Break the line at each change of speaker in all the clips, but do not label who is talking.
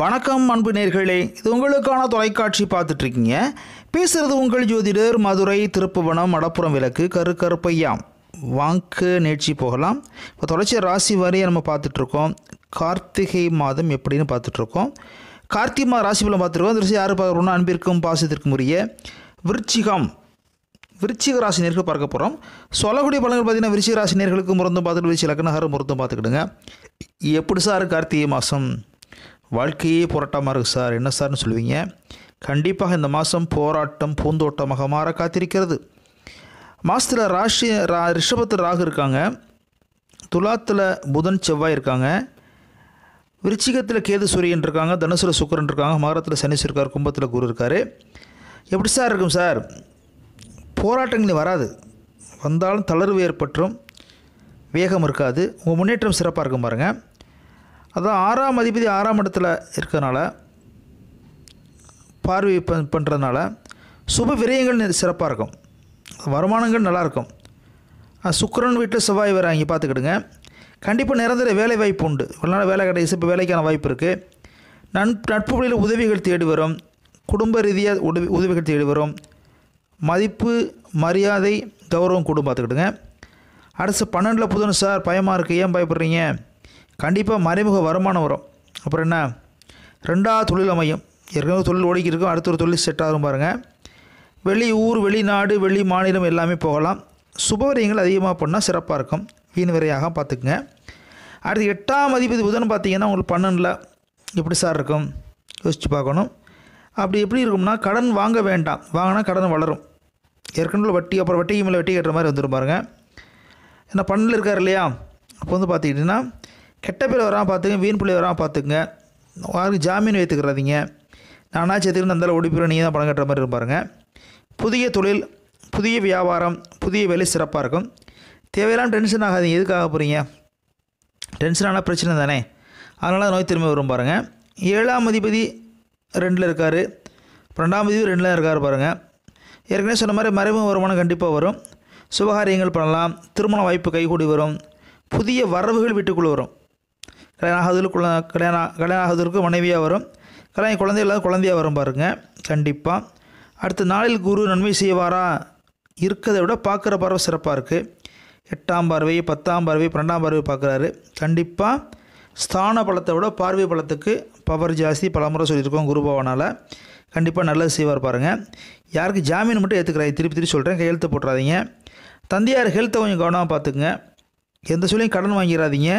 வணக்கம் அன்பு நேர்களே இது உங்களுக்கான தொலைக்காட்சி பார்த்துட்டு இருக்கீங்க பேசுகிறது உங்கள் ஜோதிடர் மதுரை திருப்புவனம் மடப்புறம் விளக்கு கரு கருப்பையாம் வாங்கு நேர்ச்சி போகலாம் இப்போ தொடர்ச்சி ராசி வரையை நம்ம பார்த்துட்ருக்கோம் கார்த்திகை மாதம் எப்படின்னு பார்த்துட்ருக்கோம் கார்த்திகை மாதம் ராசி பலம் பார்த்துருக்கோம் திருச்சி யார் பார்க்குறோம்னா அன்பிற்கும் பாசத்திற்கும் உரிய விருச்சிகம் விருச்சிக ராசி நேர்கள் பார்க்க போகிறோம் சொல்லக்கூடிய பலன்கள் பார்த்தீங்கன்னா விருச்சிக ராசி நேர்களுக்கு முருந்தும் பார்த்துட்டு விருச்சி லக்கணஹாரம் முருந்தும் பார்த்துக்கிடுங்க எப்படி சார் கார்த்திகை மாதம் வாழ்க்கையே போராட்டமாக இருக்குது சார் என்ன சார்னு சொல்லுவீங்க கண்டிப்பாக இந்த மாதம் போராட்டம் பூந்தோட்டமாக மாற காத்திருக்கிறது மாதத்தில் ராசி ரா ரிஷபத்தில் ராகு இருக்காங்க துலாத்தில் புதன் செவ்வாய் இருக்காங்க விருச்சிகத்தில் கேது சூரியன் இருக்காங்க தனுசுல சுக்கரன் இருக்காங்க மகரத்தில் சனிசு இருக்கார் கும்பத்தில் குரு இருக்கார் எப்படி சார் இருக்கும் சார் போராட்டங்கள் வராது வந்தாலும் தளர்வு ஏற்பட்டும் வேகம் இருக்காது உங்கள் முன்னேற்றம் சிறப்பாக இருக்கும் பாருங்கள் அதான் ஆறாம் அதிபதி ஆறாம் இடத்துல இருக்கிறதுனால பார்வை ப பண்ணுறதுனால சுப விரயங்கள் சிறப்பாக இருக்கும் வருமானங்கள் நல்லாயிருக்கும் சுக்கரன் வீட்டில் செவ்வாய் வேறு அங்கே பார்த்துக்கிடுங்க கண்டிப்பாக நிரந்தர வேலை வாய்ப்பு உண்டு இவ்வளோ நாள் வேலை கிடையாது இப்போ வேலைக்கான வாய்ப்பு இருக்குது நன் நட்பு வழியில் உதவிகள் தேடி வரும் குடும்ப ரீதியாக உதவி உதவிகள் தேடி வரும் மதிப்பு மரியாதை கௌரவம் கூட பார்த்துக்கிடுங்க அடுத்து பன்னெண்டில் புதன் சார் பயமாக இருக்குது ஏன் பயப்படுறீங்க கண்டிப்பாக மறைமுக வருமானம் வரும் அப்புறம் என்ன ரெண்டாவது தொழில் அமையும் ஏற்கனவே தொழில் ஓடிக்கி இருக்கும் அடுத்த ஒரு தொழில் செட் ஆகும் பாருங்கள் வெளி ஊர் வெளிநாடு வெளி மாநிலம் எல்லாமே போகலாம் சுபவரியங்கள் அதிகமாக பண்ணால் சிறப்பாக இருக்கும் வீண் விரையாக பார்த்துக்குங்க அடுத்து எட்டாம் அதிபதி புதன் பார்த்திங்கன்னா உங்களுக்கு பன்னெண்டில் எப்படி சார் இருக்கும் யோசித்து பார்க்கணும் அப்படி எப்படி இருக்கும்னா கடன் வாங்க வேண்டாம் வாங்கினா கடன் வளரும் ஏற்கனவே வட்டி அப்புறம் வட்டிக்கு மேலே வட்டி கட்டுற மாதிரி வந்துடும் பாருங்கள் ஏன்னா பன்னில் இருக்கார் இல்லையா அப்போ வந்து பார்த்துக்கிட்டிங்கன்னா கெட்ட பேர் வராமல் பார்த்துங்க வீண் பிள்ளை வராமல் பார்த்துக்குங்க யாருக்கு ஜாமீன் வைத்துக்கிறாதீங்க நானாக சேர்த்துக்கிட்டு அந்தளவு ஓடிப்பிற நீங்கள் தான் பணம் கட்டுற மாதிரி இருப்பாருங்க புதிய தொழில் புதிய வியாபாரம் புதிய வேலை சிறப்பாக இருக்கும் தேவையில்லாம டென்ஷன் ஆகாதீங்க எதுக்காக போகிறீங்க டென்ஷன் ஆனால் பிரச்சனை தானே அதனால் நோய் திரும்ப வரும் பாருங்கள் ஏழாம் அதிபதி ரெண்டில் இருக்கார் ரெண்டாம் அதிபதி ரெண்டில் இருக்கார் பாருங்கள் ஏற்கனவே சொன்ன மாதிரி மறைமுக வருமானம் கண்டிப்பாக வரும் சுபகாரியங்கள் பண்ணலாம் திருமண வாய்ப்பு கைகூடி வரும் புதிய வரவுகள் வீட்டுக்குள்ளே வரும் கல்யாணம் ஆகுதில் கல்யாணம் கல்யாணம் ஆகுதற்கு மனைவியாக வரும் கல்யாணம் குழந்தை இல்லாத குழந்தையாக வரும் பாருங்கள் கண்டிப்பாக அடுத்த நாளில் குரு நன்மை செய்வாரா இருக்கிறத விட பார்க்குற பார்வை சிறப்பாக இருக்குது எட்டாம் பார்வை பத்தாம் பார்வை பன்னெண்டாம் பார்வை பார்க்குறாரு கண்டிப்பாக ஸ்தான பலத்தை விட பார்வை பலத்துக்கு பவர் ஜாஸ்தி பலமுறை சொல்லியிருக்கோம் குரு பவனால் கண்டிப்பாக நல்லது செய்வார் பாருங்கள் யாருக்கு ஜாமீன் மட்டும் ஏற்றுக்கிறாங்க திருப்பி திருப்பி சொல்கிறேன் கையெழுத்து போட்டுறாதீங்க தந்தையார் ஹெல்த்தை கொஞ்சம் கவனமாக பார்த்துக்குங்க எந்த சொல்லியும் கடன் வாங்கிடாதீங்க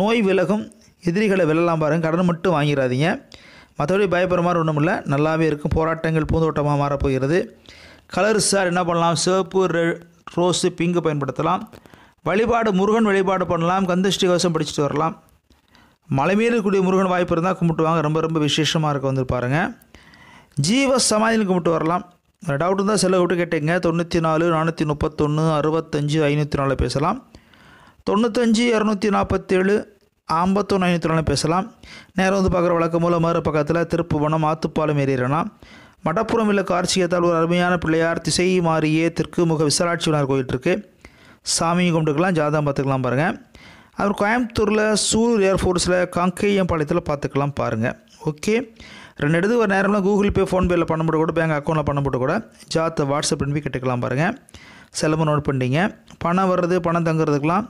நோய் விலகும் எதிரிகளை வெல்லலாம் பாருங்கள் கடன் மட்டும் வாங்கிடாதீங்க மற்றபடி பயப்படுற மாதிரி ஒன்றும் இல்லை நல்லாவே இருக்கும் போராட்டங்கள் பூந்தோட்டமாக மாறப்போகிறது கலர் சார் என்ன பண்ணலாம் சிவப்பு ரெ ரோஸு பிங்கு பயன்படுத்தலாம் வழிபாடு முருகன் வழிபாடு பண்ணலாம் கந்தஷ்டி கவசம் படிச்சுட்டு வரலாம் மலை இருக்கக்கூடிய முருகன் வாய்ப்பு இருந்தால் கும்பிட்டுவாங்க ரொம்ப ரொம்ப விசேஷமாக இருக்க வந்து பாருங்கள் ஜீவ சமாதியில் கும்பிட்டு வரலாம் டவுட் இருந்தால் செல்ல விட்டு கேட்டீங்க தொண்ணூற்றி நாலு நானூற்றி முப்பத்தொன்று அறுபத்தஞ்சு ஐநூற்றி நாலு பேசலாம் தொண்ணூத்தஞ்சு இரநூத்தி நாற்பத்தேழு ஐம்பத்தொன்று ஐநூற்றி பேசலாம் நேரம் வந்து பார்க்குற வழக்கம் மூலம் மறு பக்கத்தில் திருப்புவனம் ஆத்துப்பாலம் ஏறினா மடப்புறம் இல்லை கார்ச்சியத்தால் ஒரு அருமையான பிள்ளையார் திசை மாறியே தெற்கு முக விசலாட்சியனார் கோயில் இருக்குது சாமியும் கும்பிட்டுக்கலாம் ஜாதகம் பார்த்துக்கலாம் பாருங்கள் அப்புறம் கோயம்புத்தூரில் சூர் ஏர்ஃபோர்ஸில் பாளையத்தில் பார்த்துக்கலாம் பாருங்கள் ஓகே ரெண்டு இடத்துக்கு ஒரு நேரம்லாம் கூகுள் பே ஃபோன்பேயில் பண்ண முடியும் கூட பேங்க் அக்கௌண்ட்டில் பண்ண முடியும் கூட ஜாத்த வாட்ஸ்அப் பண்ணி கட்டிக்கலாம் பாருங்கள் செலவு நோட் பண்ணிட்டீங்க பணம் வர்றது பணம் தங்குறதுக்கெலாம்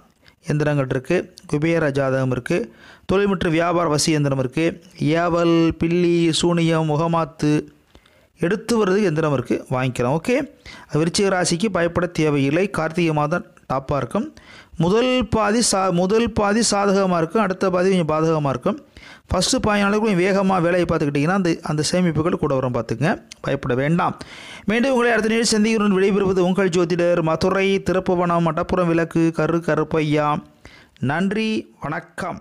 எந்திரங்கள் இருக்குது குபேர ஜாதகம் இருக்குது தொழில்முற்று வியாபார வசி எந்திரம் இருக்குது ஏவல் பில்லி சூனியம் முகமாத்து எடுத்து வர்றதுக்கு எந்திரம் இருக்குது வாங்கிக்கலாம் ஓகே விருச்சிக ராசிக்கு பயப்பட தேவையில்லை கார்த்திகை மாதம் டாப்பாக இருக்கும் முதல் பாதி சா முதல் பாதி சாதகமாக இருக்கும் அடுத்த பாதி கொஞ்சம் பாதகமாக இருக்கும் ஃபஸ்ட்டு பதினாலுக்கு கொஞ்சம் வேகமாக வேலையை பார்த்துக்கிட்டிங்கன்னா அந்த அந்த சேமிப்புகள் கூட வரும் பார்த்துங்க பயப்பட வேண்டாம் மீண்டும் உங்களை அடுத்த நிகழ்ச்சி சந்திக்கிறோம் விடைபெறுவது உங்கள் ஜோதிடர் மதுரை திருப்புவனம் மட்டப்புறம் விளக்கு கரு கருப்பையா நன்றி வணக்கம்